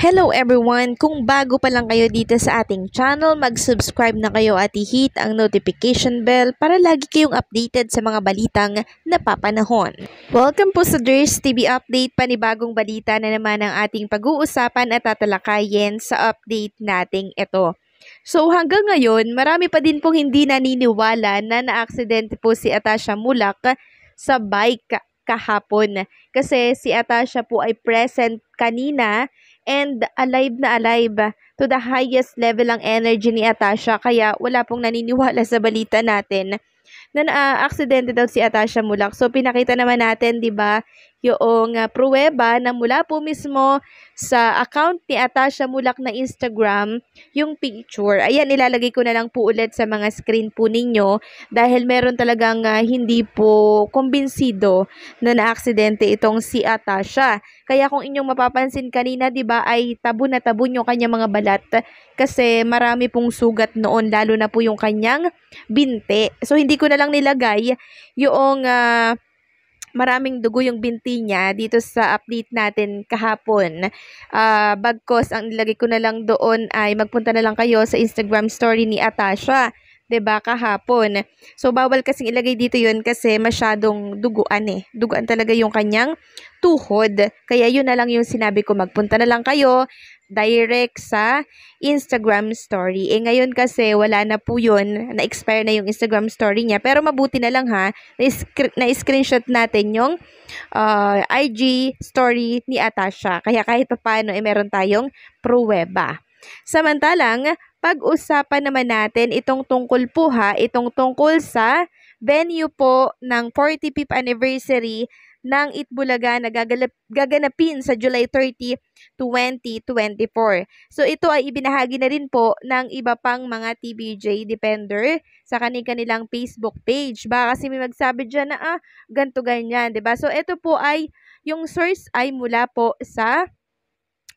Hello everyone! Kung bago pa lang kayo dito sa ating channel, mag-subscribe na kayo at i-hit ang notification bell para lagi kayong updated sa mga balitang napapanahon. Welcome po sa Dres TV Update, panibagong balita na naman ang ating pag-uusapan at tatalakayin sa update nating ito. So hanggang ngayon, marami pa din pong hindi naniniwala na na-accident po si Atasha Mulak sa bike kahapon. Kasi si Atasha po ay present kanina and alive na alive to the highest level ang energy ni Atasha kaya wala pong naniniwala sa balita natin na na-aksidente daw si Atasha Mulak. So pinakita naman natin, 'di ba, yung uh, pruweba na mula po mismo sa account ni Atasha Mulak na Instagram yung picture. Ayan, ilalagay ko na lang po ulit sa mga screen po ninyo dahil meron talagang uh, hindi po kumbinsido na naaksidente itong si Atasha. Kaya kung inyong mapapansin kanina, 'di ba, ay tabo na tabo yung kanyang mga balat kasi marami pong sugat noon lalo na po yung kanyang binte. So hindi ko na lang nilagay yung uh, maraming dugo yung binti niya dito sa update natin kahapon. Uh, bagkos, ang nilagay ko na lang doon ay magpunta na lang kayo sa Instagram story ni Atasha ba diba, kahapon. So, bawal kasi ilagay dito yun kasi masyadong duguan eh. Duguan talaga yung kanyang tuhod. Kaya yun na lang yung sinabi ko, magpunta na lang kayo direct sa Instagram story. Eh ngayon kasi wala na po yun, na-expire na yung Instagram story niya. Pero mabuti na lang ha, na-screenshot natin yung uh, ah, IG story ni Atasha. Kaya kahit pa paano, eh meron tayong pruweba. Samantalang, pag-usapan naman natin itong tungkol po ha, itong tungkol sa venue po ng 45th anniversary ng Itbulaga na gaganapin sa July 30, 2024. So ito ay ibinahagi na rin po ng iba pang mga TBJ Depender sa kanilang Facebook page. Baka kasi may magsabi dyan na ah, ganto ganyan, ba diba? So ito po ay, yung source ay mula po sa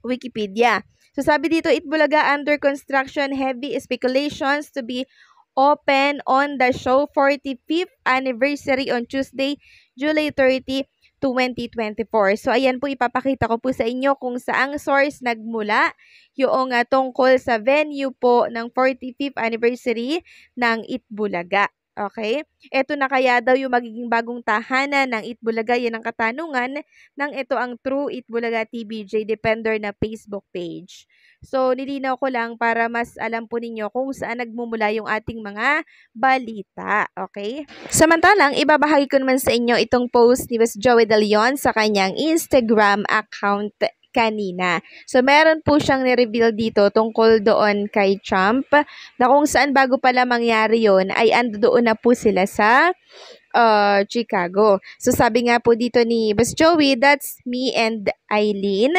Wikipedia. So sabi dito, Itbulaga under construction, heavy speculations to be open on the show 45th anniversary on Tuesday, July 30, 2024. So, ayan po, ipapakita ko po sa inyo kung saang source nagmula yung uh, tungkol sa venue po ng 45th anniversary ng Itbulaga. Okay? Ito na kaya daw yung magiging bagong tahanan ng Itbulaga. Yan ang katanungan ng ito ang True Itbulaga TBJ Depender na Facebook page. So, nilinaw ko lang para mas alam po ninyo kung saan nagmumula yung ating mga balita. Okay? Samantalang, ibabahagi ko naman sa inyo itong post ni Ms. Joey De Leon sa kanyang Instagram account kanina. So, meron po siyang nireveal dito tungkol doon kay Trump na kung saan bago pa lamang nangyari yon ay ando doon na po sila sa uh, Chicago. So sabi nga po dito ni Bas Joey, that's me and Eileen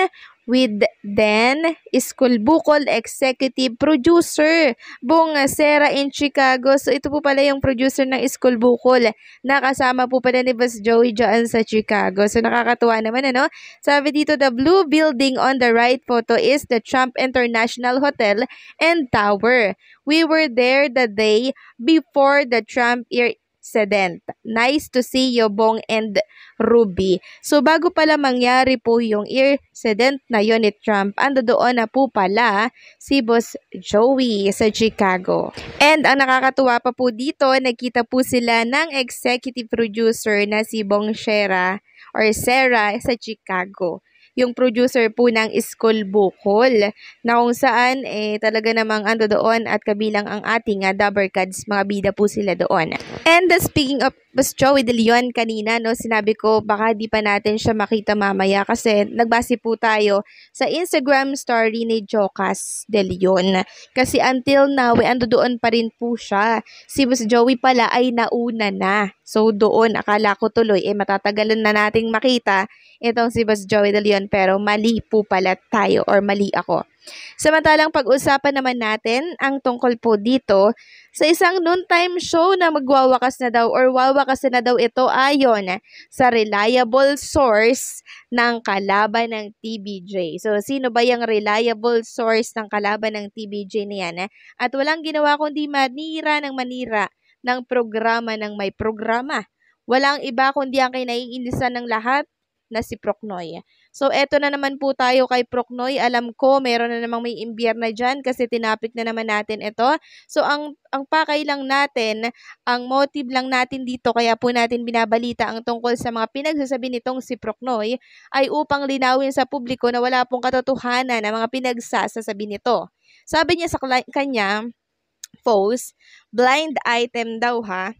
with then School Bukol Executive Producer Bong uh, Sera in Chicago. So ito po pala yung producer ng School Bukol. Nakasama po pala ni Boss Joey Joan sa Chicago. So nakakatuwa naman ano. Sabi dito the blue building on the right photo is the Trump International Hotel and Tower. We were there the day before the Trump Sedent. Nice to see you, Bong and Ruby. So, bago pala mangyari po yung ear sedent na yun ni Trump, ando doon na po pala si Boss Joey sa Chicago. And ang nakakatuwa pa po dito, nagkita po sila ng executive producer na si Bong Shera or Sarah sa Chicago yung producer po ng School Bukol na kung saan eh, talaga namang ando doon at kabilang ang ating uh, ah, Dabarkads, mga bida po sila doon. And uh, speaking of Bas Joey De Leon kanina, no, sinabi ko baka di pa natin siya makita mamaya kasi nagbase po tayo sa Instagram story ni Jocas De Leon. Kasi until now, eh, ando doon pa rin po siya. Si Bas Joey pala ay nauna na So doon, akala ko tuloy, eh matatagalan na nating makita itong si Boss Joey De Leon pero mali po pala tayo or mali ako. Samantalang pag-usapan naman natin ang tungkol po dito sa isang noontime show na magwawakas na daw or wawakas na daw ito ayon sa reliable source ng kalaban ng TBJ. So sino ba yung reliable source ng kalaban ng TBJ niyan? Eh? At walang ginawa kundi manira ng manira ng programa ng may programa. Walang iba kundi ang kay naiinisan ng lahat na si Procnoy. So, eto na naman po tayo kay Procnoy. Alam ko, meron na namang may imbyerna dyan kasi tinapik na naman natin ito. So, ang, ang pakay lang natin, ang motive lang natin dito, kaya po natin binabalita ang tungkol sa mga pinagsasabi nitong si Procnoy, ay upang linawin sa publiko na wala pong katotohanan ang mga pinagsasasabi nito. Sabi niya sa kanya, post, blind item daw ha,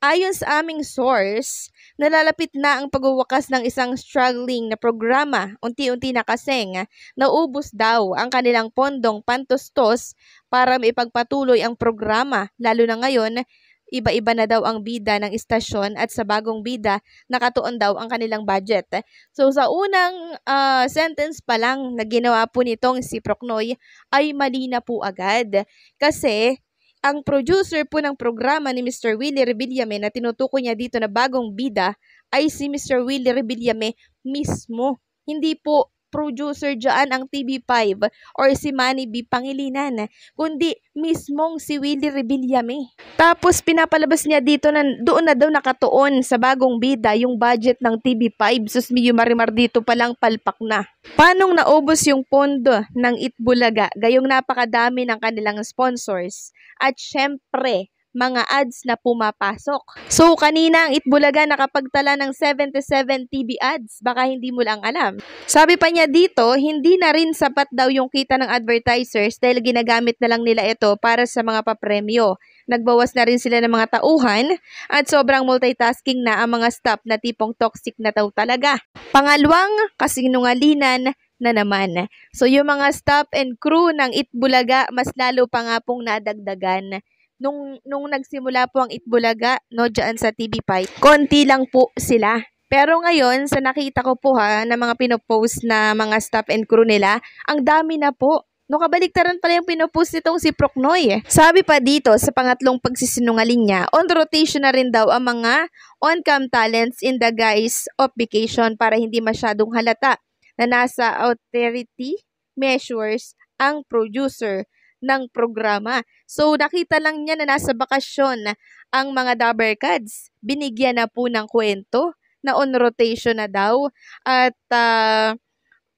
Ayon sa aming source, nalalapit na ang pagwawakas ng isang struggling na programa, unti-unti na kaseng, naubos daw ang kanilang pondong pantustos para maipagpatuloy ang programa, lalo na ngayon Iba-iba na daw ang bida ng istasyon at sa bagong bida, nakatuon daw ang kanilang budget. So sa unang uh, sentence pa lang na ginawa po nitong si Procnoy ay mali na po agad. Kasi ang producer po ng programa ni Mr. Willie Rebillame na tinutukoy niya dito na bagong bida ay si Mr. Willie Rebillame mismo. Hindi po producer dyan ang TV5 or si Manny B. Pangilinan, kundi mismong si Willie Rebillame. Tapos pinapalabas niya dito na doon na daw nakatuon sa bagong bida yung budget ng TV5. Sus, medyo marimar dito palang palpak na. Paanong naubos yung pondo ng Itbulaga gayong napakadami ng kanilang sponsors? At syempre, mga ads na pumapasok. So, kanina ang Itbulaga nakapagtala ng 77 TV ads, baka hindi mo lang alam. Sabi pa niya dito, hindi na rin sapat daw yung kita ng advertisers dahil ginagamit na lang nila ito para sa mga papremyo. Nagbawas na rin sila ng mga tauhan at sobrang multitasking na ang mga staff na tipong toxic na daw talaga. Pangalawang kasinungalingan na naman. So yung mga staff and crew ng Itbulaga mas lalo pa nga pong nadagdagan nung, nung nagsimula po ang Itbulaga, no, dyan sa TV5, konti lang po sila. Pero ngayon, sa nakita ko po ha, na mga pinopost na mga staff and crew nila, ang dami na po. No, kabaliktaran pala yung pinopost nitong si Proknoy. Eh. Sabi pa dito, sa pangatlong pagsisinungaling niya, on rotation na rin daw ang mga on-cam talents in the guise of vacation para hindi masyadong halata na nasa authority measures ang producer ng programa. So nakita lang niya na nasa bakasyon ang mga Dabercads. Binigyan na po ng kwento na on rotation na daw at uh,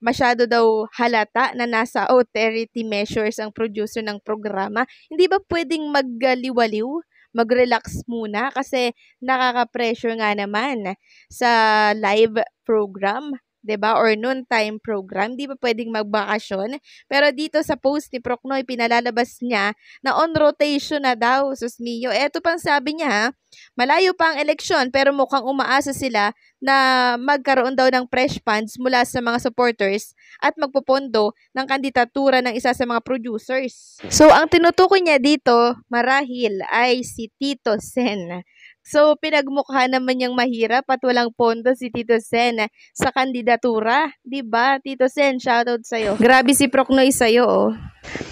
masyado daw halata na nasa austerity measures ang producer ng programa. Hindi ba pwedeng maggaliwaliw? Mag-relax muna kasi nakaka-pressure nga naman sa live program ba diba? or noon time program, di ba pwedeng magbakasyon? Pero dito sa post ni Proknoy, pinalalabas niya na on rotation na daw, sus mio. Eh, eto pang sabi niya ha, malayo pa ang eleksyon pero mukhang umaasa sila na magkaroon daw ng fresh funds mula sa mga supporters at magpopondo ng kandidatura ng isa sa mga producers. So ang tinutukoy niya dito, marahil ay si Tito Sen So, pinagmukha naman niyang mahirap at walang pondo si Tito Sen eh, sa kandidatura. 'di ba Tito Sen, shoutout sa iyo. Grabe si Proknoy sa'yo, oh.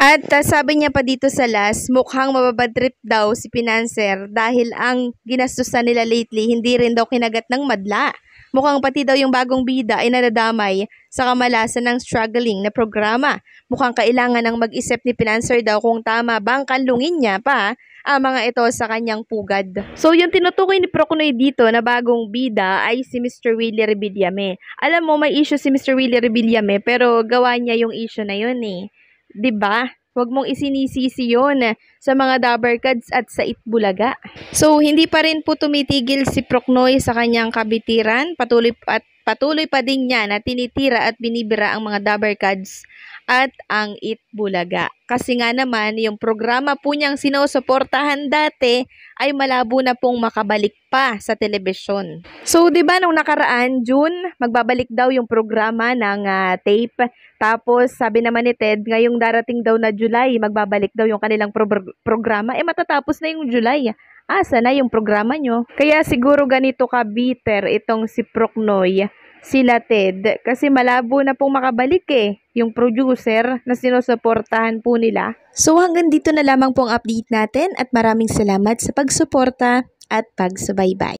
At uh, sabi niya pa dito sa last, mukhang mababadrip daw si Pinanser dahil ang ginastusan nila lately hindi rin daw kinagat ng madla. Mukhang pati daw yung bagong bida ay nadadamay sa kamalasan ng struggling na programa. Mukhang kailangan ng mag-isip ni Financer daw kung tama bang kanlungin niya pa ang mga ito sa kanyang pugad. So yung tinutukoy ni Procunoy dito na bagong bida ay si Mr. Willie Rebillame. Alam mo may issue si Mr. Willie Rebillame pero gawa niya yung issue na yun eh. 'Di ba? Huwag mong isinisisi yon eh, sa mga dabarkads at sa Itbulaga. So, hindi pa rin po tumitigil si Proknoy sa kanyang kabitiran. Patuloy at patuloy pa din niya na tinitira at binibira ang mga Dabarkads at ang Itbulaga. Kasi nga naman, yung programa po niyang sinusuportahan dati ay malabo na pong makabalik pa sa telebisyon. So, di ba nung nakaraan, June, magbabalik daw yung programa ng uh, tape. Tapos, sabi naman ni Ted, ngayong darating daw na July, magbabalik daw yung kanilang pro- programa. Eh, matatapos na yung July asa na yung programa nyo. Kaya siguro ganito ka bitter itong si Proknoy sila Ted kasi malabo na pong makabalik eh yung producer na sinusuportahan po nila. So hanggang dito na lamang po ang update natin at maraming salamat sa pagsuporta at pagsubaybay.